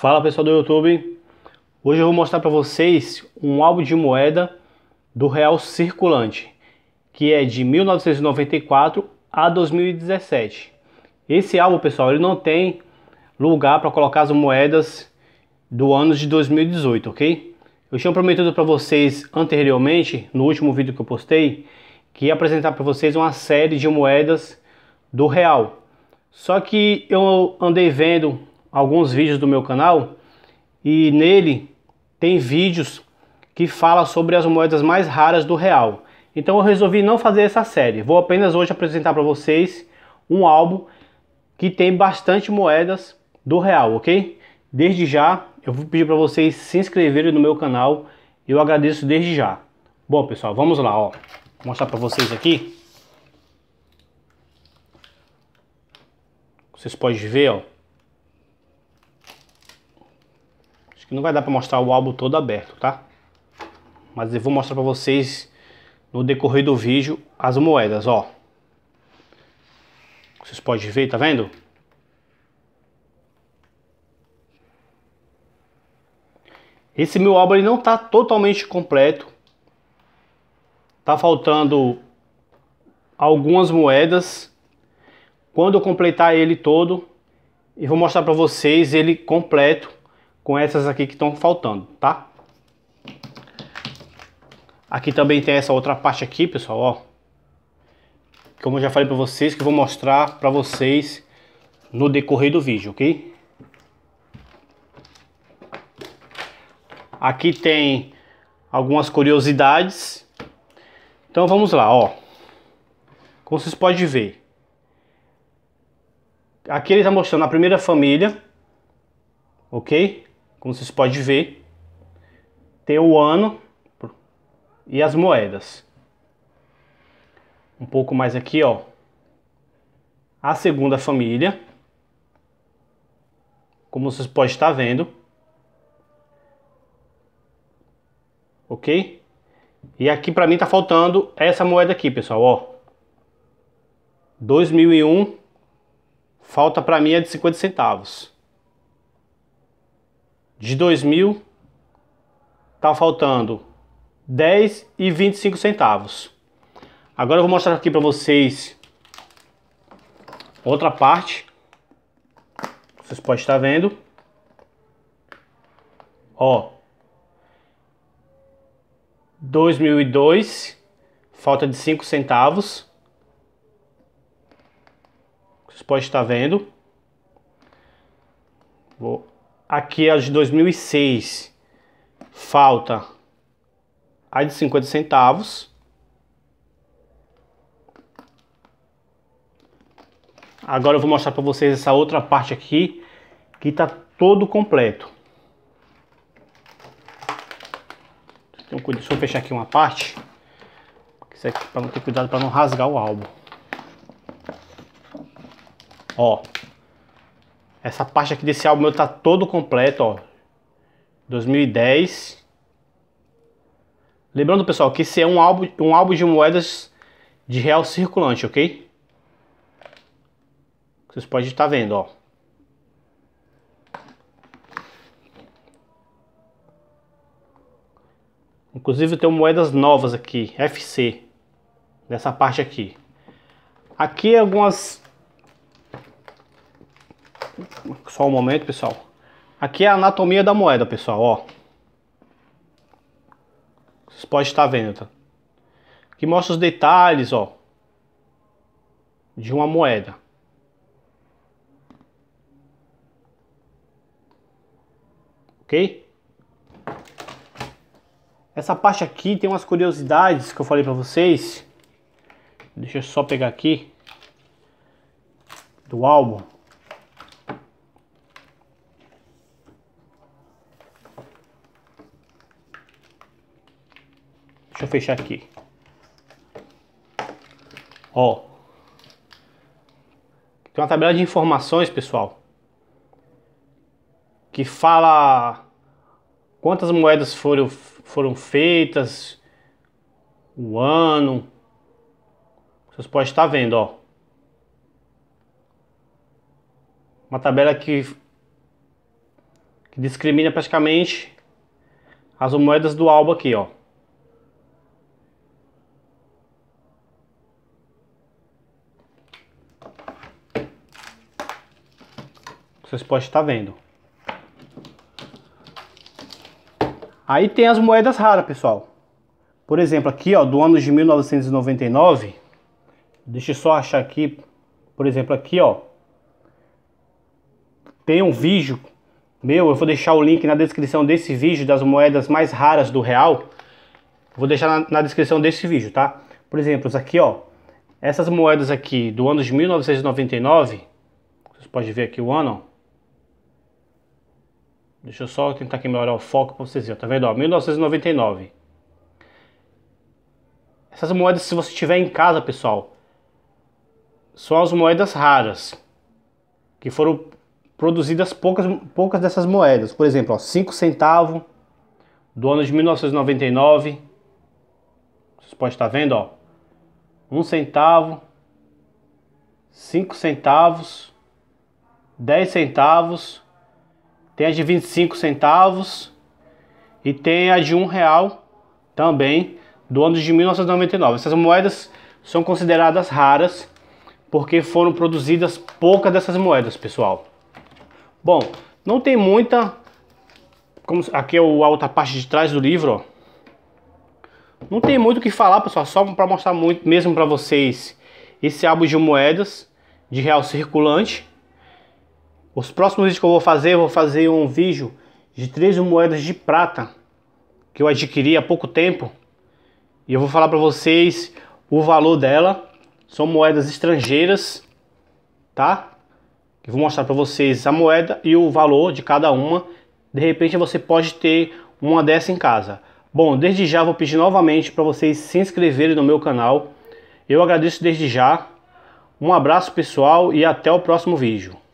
Fala pessoal do YouTube, hoje eu vou mostrar para vocês um álbum de moeda do real circulante, que é de 1994 a 2017. Esse álbum pessoal, ele não tem lugar para colocar as moedas do ano de 2018, ok? Eu tinha prometido para vocês anteriormente, no último vídeo que eu postei, que ia apresentar para vocês uma série de moedas do real. Só que eu andei vendo alguns vídeos do meu canal e nele tem vídeos que fala sobre as moedas mais raras do real. Então eu resolvi não fazer essa série. Vou apenas hoje apresentar para vocês um álbum que tem bastante moedas do real, ok? Desde já eu vou pedir para vocês se inscreverem no meu canal. Eu agradeço desde já. Bom pessoal, vamos lá, ó. Vou mostrar para vocês aqui. Vocês podem ver, ó. que não vai dar para mostrar o álbum todo aberto, tá? Mas eu vou mostrar para vocês no decorrer do vídeo as moedas, ó. Vocês podem ver, tá vendo? Esse meu álbum ele não tá totalmente completo. Tá faltando algumas moedas. Quando eu completar ele todo, eu vou mostrar para vocês ele completo com essas aqui que estão faltando, tá? Aqui também tem essa outra parte aqui, pessoal, ó. Como eu já falei para vocês, que eu vou mostrar para vocês no decorrer do vídeo, ok? Aqui tem algumas curiosidades. Então vamos lá, ó. Como vocês podem ver. Aqui ele está mostrando a primeira família, ok? como vocês podem ver, tem o ano e as moedas. Um pouco mais aqui, ó, a segunda família, como vocês podem estar vendo, ok? E aqui para mim tá faltando essa moeda aqui, pessoal, ó, 2001, falta para mim é de 50 centavos de 2000 tá faltando 10 e 25 centavos. Agora eu vou mostrar aqui para vocês outra parte. Vocês podem estar vendo. Ó. 2002, falta de 5 centavos. Vocês podem estar vendo. Aqui é a de 2006. Falta a de 50 centavos. Agora eu vou mostrar para vocês essa outra parte aqui que tá todo completo. Então, deixa eu fechar aqui uma parte. Isso aqui é para ter cuidado para não rasgar o álbum. Ó, essa parte aqui desse álbum meu tá todo completo, ó. 2010. Lembrando, pessoal, que esse é um álbum, um álbum de moedas de real circulante, ok? Vocês podem estar vendo, ó. Inclusive eu tenho moedas novas aqui, FC, nessa parte aqui. Aqui algumas só um momento, pessoal. Aqui é a anatomia da moeda, pessoal, ó. Vocês podem estar vendo, tá? Aqui mostra os detalhes, ó. De uma moeda. Ok? Essa parte aqui tem umas curiosidades que eu falei pra vocês. Deixa eu só pegar aqui. Do álbum. Deixa eu fechar aqui. Ó. Tem uma tabela de informações, pessoal. Que fala quantas moedas foram, foram feitas, o ano. Vocês podem estar vendo, ó. Uma tabela que, que discrimina praticamente as moedas do Alba aqui, ó. Vocês podem estar vendo. Aí tem as moedas raras, pessoal. Por exemplo, aqui, ó, do ano de 1999. Deixa eu só achar aqui. Por exemplo, aqui, ó. Tem um vídeo meu, eu vou deixar o link na descrição desse vídeo das moedas mais raras do real. Vou deixar na, na descrição desse vídeo, tá? Por exemplo, aqui, ó. Essas moedas aqui do ano de 1999, vocês podem ver aqui o ano, ó. Deixa eu só tentar aqui melhorar o foco para vocês verem. Tá vendo? Ó, 1999. Essas moedas, se você tiver em casa, pessoal, são as moedas raras. Que foram produzidas poucas, poucas dessas moedas. Por exemplo, ó, 5 centavos do ano de 1999. Vocês podem estar vendo, ó. 1 um centavo, 5 centavos, 10 centavos tem a de 25 centavos e tem a de um real também do ano de 1999. Essas moedas são consideradas raras porque foram produzidas poucas dessas moedas, pessoal. Bom, não tem muita como aqui é a outra parte de trás do livro, ó. Não tem muito o que falar, pessoal, só para mostrar muito mesmo para vocês esse álbum de moedas de real circulante os próximos vídeos que eu vou fazer, eu vou fazer um vídeo de três moedas de prata que eu adquiri há pouco tempo. E eu vou falar para vocês o valor dela. São moedas estrangeiras, tá? Eu vou mostrar para vocês a moeda e o valor de cada uma. De repente você pode ter uma dessa em casa. Bom, desde já vou pedir novamente para vocês se inscreverem no meu canal. Eu agradeço desde já. Um abraço pessoal e até o próximo vídeo.